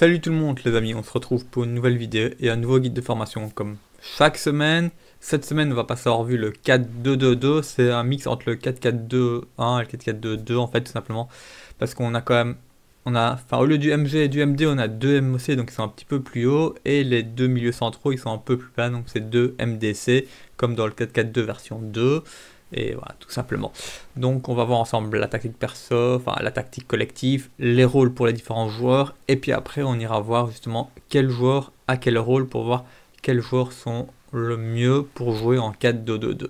Salut tout le monde les amis, on se retrouve pour une nouvelle vidéo et un nouveau guide de formation comme chaque semaine. Cette semaine on va passer en revue le 4-2-2-2, c'est un mix entre le 4-4-2-1 et le 4-4-2-2 en fait tout simplement. Parce qu'on a quand même, on a, enfin au lieu du MG et du MD on a deux MOC donc ils sont un petit peu plus haut et les deux milieux centraux ils sont un peu plus bas donc c'est deux MDC comme dans le 4-4-2 version 2. Et voilà, tout simplement. Donc on va voir ensemble la tactique perso, enfin la tactique collective, les rôles pour les différents joueurs, et puis après on ira voir justement quel joueur a quel rôle pour voir quels joueurs sont le mieux pour jouer en 4-2-2-2.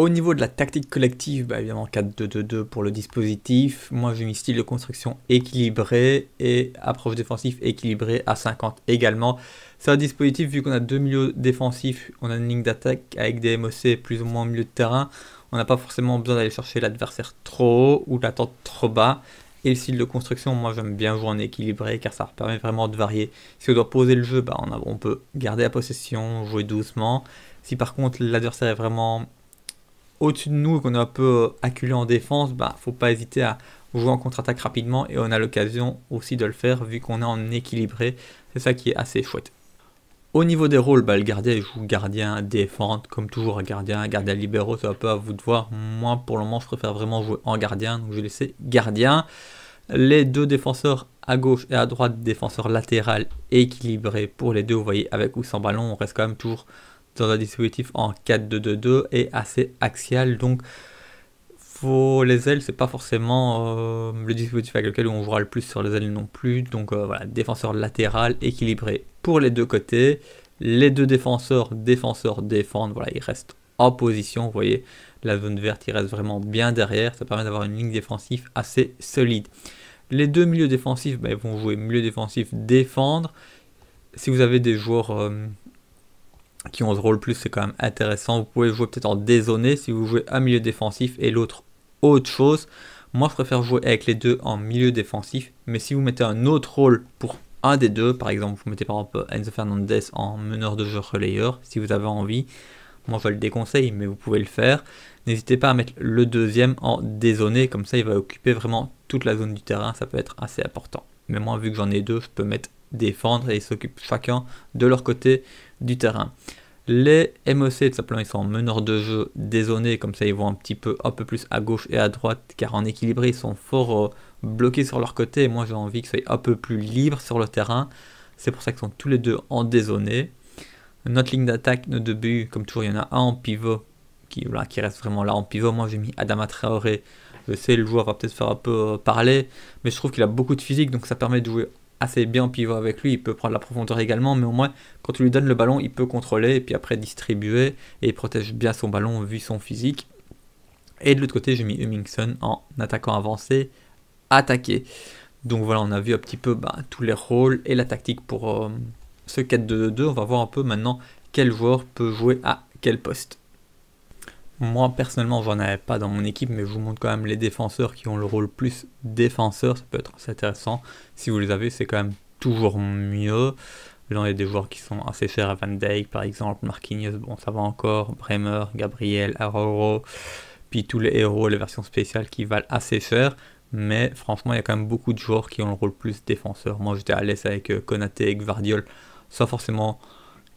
Au niveau de la tactique collective, bah, évidemment 4-2-2-2 pour le dispositif. Moi j'ai mis style de construction équilibré et approche défensive équilibrée à 50 également. C'est un dispositif vu qu'on a deux milieux défensifs, on a une ligne d'attaque avec des MOC plus ou moins au milieu de terrain. On n'a pas forcément besoin d'aller chercher l'adversaire trop haut ou l'attendre trop bas. Et le style de construction, moi j'aime bien jouer en équilibré car ça permet vraiment de varier. Si on doit poser le jeu, bah, on peut garder la possession, jouer doucement. Si par contre l'adversaire est vraiment au-dessus de nous qu'on est un peu euh, acculé en défense, bah, faut pas hésiter à jouer en contre-attaque rapidement et on a l'occasion aussi de le faire vu qu'on est en équilibré. C'est ça qui est assez chouette. Au niveau des rôles, bah, le gardien joue gardien, défense, comme toujours gardien, gardien libéraux, c'est un peu à vous de voir. Moi, pour le moment, je préfère vraiment jouer en gardien, donc je vais laisser gardien. Les deux défenseurs à gauche et à droite, défenseurs latéral équilibrés pour les deux, vous voyez, avec ou sans ballon, on reste quand même toujours dans un dispositif en 4-2-2-2 et assez axial. Donc faut les ailes, c'est pas forcément euh, le dispositif avec lequel on jouera le plus sur les ailes non plus. Donc euh, voilà, défenseur latéral équilibré pour les deux côtés. Les deux défenseurs, défenseurs défendre Voilà, ils restent en position. Vous voyez, la zone verte, il reste vraiment bien derrière. Ça permet d'avoir une ligne défensive assez solide. Les deux milieux défensifs, ben, ils vont jouer milieu défensif, défendre. Si vous avez des joueurs euh, qui ont ce rôle plus, c'est quand même intéressant. Vous pouvez jouer peut-être en dézoné si vous jouez un milieu défensif et l'autre autre chose. Moi, je préfère jouer avec les deux en milieu défensif, mais si vous mettez un autre rôle pour un des deux, par exemple, vous mettez par exemple Enzo Fernandez en meneur de jeu relayeur, si vous avez envie, moi je le déconseille, mais vous pouvez le faire. N'hésitez pas à mettre le deuxième en dézoné, comme ça il va occuper vraiment toute la zone du terrain, ça peut être assez important. Mais moi, vu que j'en ai deux, je peux mettre défendre et ils s'occupent chacun de leur côté du terrain. Les MEC tout simplement, ils sont meneurs de jeu dézonés, comme ça ils vont un petit peu un peu plus à gauche et à droite, car en équilibré, ils sont fort euh, bloqués sur leur côté, et moi j'ai envie qu'ils soient un peu plus libres sur le terrain. C'est pour ça qu'ils sont tous les deux en dézonné. Notre ligne d'attaque, nos deux comme toujours, il y en a un en pivot, qui, qui reste vraiment là en pivot. Moi j'ai mis Adama Traoré, je sais, le joueur va peut-être faire un peu euh, parler, mais je trouve qu'il a beaucoup de physique, donc ça permet de jouer assez bien pivot avec lui, il peut prendre la profondeur également, mais au moins quand tu lui donnes le ballon, il peut contrôler et puis après distribuer et il protège bien son ballon vu son physique. Et de l'autre côté, j'ai mis Hummingson en attaquant avancé, attaqué. Donc voilà, on a vu un petit peu bah, tous les rôles et la tactique pour euh, ce 4-2-2. On va voir un peu maintenant quel joueur peut jouer à quel poste. Moi personnellement j'en avais pas dans mon équipe mais je vous montre quand même les défenseurs qui ont le rôle plus défenseur, ça peut être intéressant. Si vous les avez c'est quand même toujours mieux. Là, il a des joueurs qui sont assez chers à Van Dijk, par exemple, Marquinhos, bon, ça va encore, Bremer, Gabriel, Aroro, puis tous les héros, les versions spéciales qui valent assez cher. Mais franchement, il y a quand même beaucoup de joueurs qui ont le rôle plus défenseur. Moi, j'étais à l'aise avec euh, Konaté et Gvardiol, sans forcément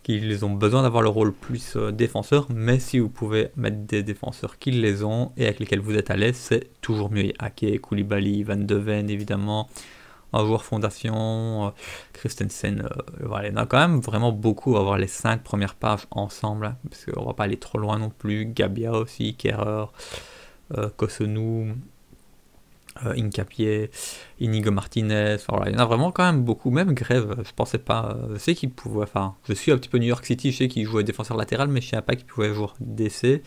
qu'ils ont besoin d'avoir le rôle plus euh, défenseur, mais si vous pouvez mettre des défenseurs qui les ont et avec lesquels vous êtes à l'aise, c'est toujours mieux. Ake, Koulibaly, Van de Ven évidemment, un joueur fondation, euh, Christensen, euh, voilà, il a quand même vraiment beaucoup à avoir les cinq premières pages ensemble, hein, parce qu'on ne va pas aller trop loin non plus, Gabia aussi, Kerrer, euh, euh, Incapier, Inigo Martinez, il y en a vraiment quand même beaucoup, même Grève, euh, je pensais pas, euh, je sais qu'il pouvait, enfin, je suis un petit peu New York City, je sais qu'il jouait défenseur latéral, mais je ne sais pas qu'il pouvait jouer DC,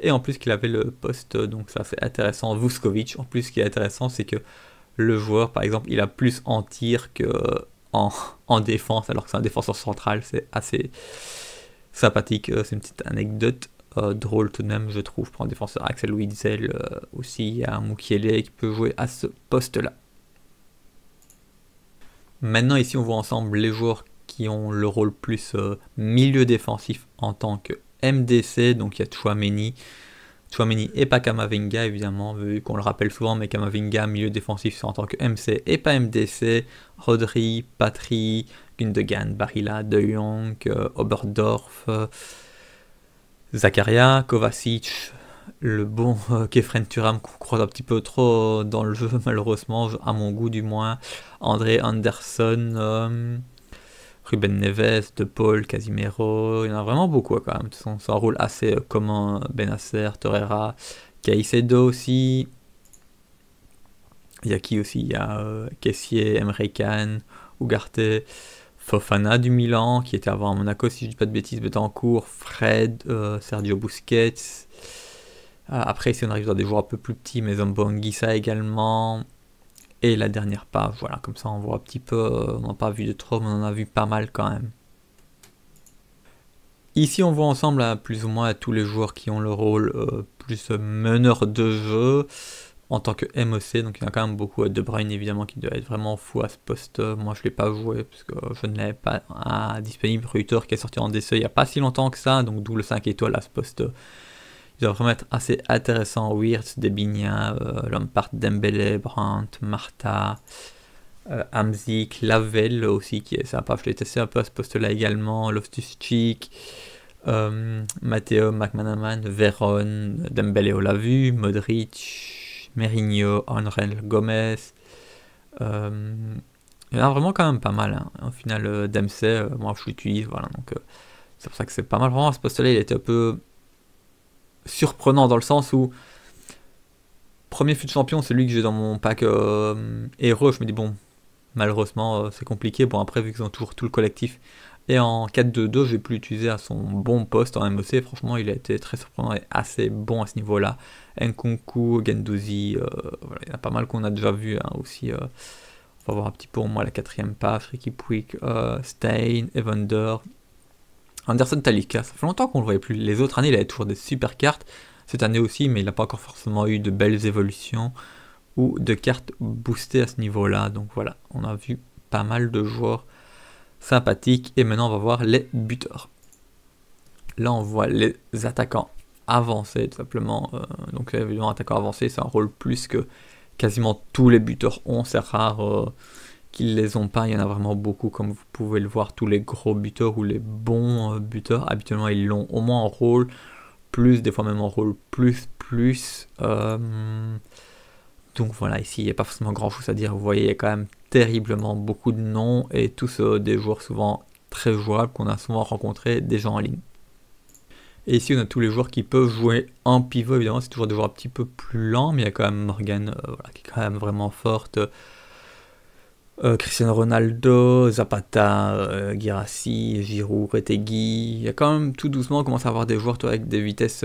et en plus qu'il avait le poste, donc ça c'est intéressant, Vuskovic, en plus ce qui est intéressant c'est que le joueur, par exemple, il a plus en tir que en, défense, alors que c'est un défenseur central, c'est assez sympathique, c'est une petite anecdote. Euh, drôle tout de même, je trouve, pour un défenseur. Axel Witzel euh, aussi, il y a un qui peut jouer à ce poste-là. Maintenant, ici, on voit ensemble les joueurs qui ont le rôle plus euh, milieu défensif en tant que MDC. Donc, il y a Chouameni. Chouameni et pas Kamavinga, évidemment, vu qu'on le rappelle souvent, mais Kamavinga, milieu défensif, en tant que MC et pas MDC. Rodri, Patry, Gundogan, Barilla, De Jong, Oberdorf. Zakaria, Kovacic, le bon euh, Kefren Turam qu'on croise un petit peu trop dans le jeu, malheureusement, à mon goût du moins. André Anderson, euh, Ruben Neves, De Paul, Casimiro, il y en a vraiment beaucoup hein, quand même. De toute rôle assez euh, commun. Benasser, Torreira, Caicedo aussi. Il y a qui aussi Il y a Kessier, Emre Ugarte. Fofana du Milan, qui était avant à Monaco, si je dis pas de bêtises, Betancourt, Fred, euh, Sergio Busquets. Euh, après, si on arrive dans des joueurs un peu plus petits, mais ça également. Et la dernière page, voilà, comme ça on voit un petit peu, euh, on n'a pas vu de trop, mais on en a vu pas mal quand même. Ici, on voit ensemble hein, plus ou moins tous les joueurs qui ont le rôle plus meneur de jeu en tant que MOC. E donc il y a quand même beaucoup De Bruyne évidemment qui doit être vraiment fou à ce poste. Moi je ne l'ai pas joué parce que je ne l'avais pas disponible. Ruther qui est sorti en DC il n'y a pas si longtemps que ça, donc d'où le 5 étoiles à ce poste. Ils doivent vraiment être assez intéressant. Wirtz, Debinia, euh, Lampard, Dembélé, Brandt, Martha, euh, Hamzik, Lavelle aussi qui est sympa. Je l'ai testé un peu à ce poste-là également. Loftus Cheek. Euh, Matteo McManaman, Veron, Dembélé, on l'a vu, Modric, Merigno, Angel Gomez. Euh, il y en a vraiment quand même pas mal. Hein. Au final, euh, euh, moi je l'utilise, voilà. Donc c'est pour ça que c'est pas mal. Vraiment, ce poste-là, il était un peu surprenant dans le sens où premier fut champion, c'est lui que j'ai dans mon pack héros. Je me dis bon, malheureusement, euh, c'est compliqué. Bon, après, vu qu'ils ont toujours tout le collectif. Et en 4-2-2, je vais plus l'utiliser à son bon poste en MOC. E Franchement, il a été très surprenant et assez bon à ce niveau-là. Nkunku, Gendouzi, euh, il y en a pas mal qu'on a déjà vu hein, aussi. Euh. on va voir un petit peu au moins la quatrième page. Ricky Puig, Stein, Evander, Anderson Talika. Ça fait longtemps qu'on ne le voyait plus. Les autres années, il avait toujours des super cartes. Cette année aussi, mais il n'a pas encore forcément eu de belles évolutions de cartes boostées à ce niveau-là. Donc voilà, on a vu pas mal de joueurs sympathiques. Et maintenant, on va voir les buteurs. Là, on voit les attaquants avancés, tout simplement. Euh, donc évidemment, attaquant avancé, c'est un rôle plus que quasiment tous les buteurs ont. C'est rare euh, qu'ils les ont pas. Il y en a vraiment beaucoup, comme vous pouvez le voir. Tous les gros buteurs ou les bons euh, buteurs, habituellement, ils l'ont au moins en rôle plus, des fois même en rôle plus, plus. Donc voilà, ici il n'y a pas forcément grand chose à dire. Vous voyez, il y a quand même terriblement beaucoup de noms et tous des joueurs souvent très jouables qu'on a souvent rencontré déjà en ligne. Et ici, on a tous les joueurs qui peuvent jouer en pivot, évidemment, c'est toujours des joueurs un petit peu plus lents, mais il y a quand même Morgan euh, qui est quand même vraiment forte. Euh, Cristiano Ronaldo, Zapata, euh, Girassi, Giroud, Retegui. Il y a quand même tout doucement, on commence à avoir des joueurs avec des vitesses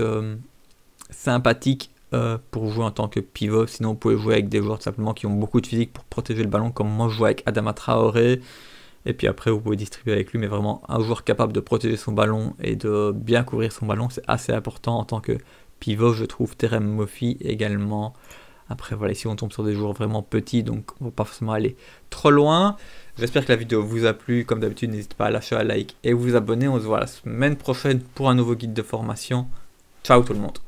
sympathiques euh, pour jouer en tant que pivot. Sinon, vous pouvez jouer avec des joueurs simplement qui ont beaucoup de physique pour protéger le ballon, comme moi je joue avec Adama Traoré. Et puis après, vous pouvez distribuer avec lui, mais vraiment un joueur capable de protéger son ballon et de bien couvrir son ballon, c'est assez important en tant que pivot, je trouve. Terem Moffi également. Après, voilà, ici on tombe sur des joueurs vraiment petits, donc on ne va pas forcément aller trop loin. J'espère que la vidéo vous a plu. Comme d'habitude, n'hésitez pas à lâcher un like et vous abonner. On se voit la semaine prochaine pour un nouveau guide de formation. Ciao tout le monde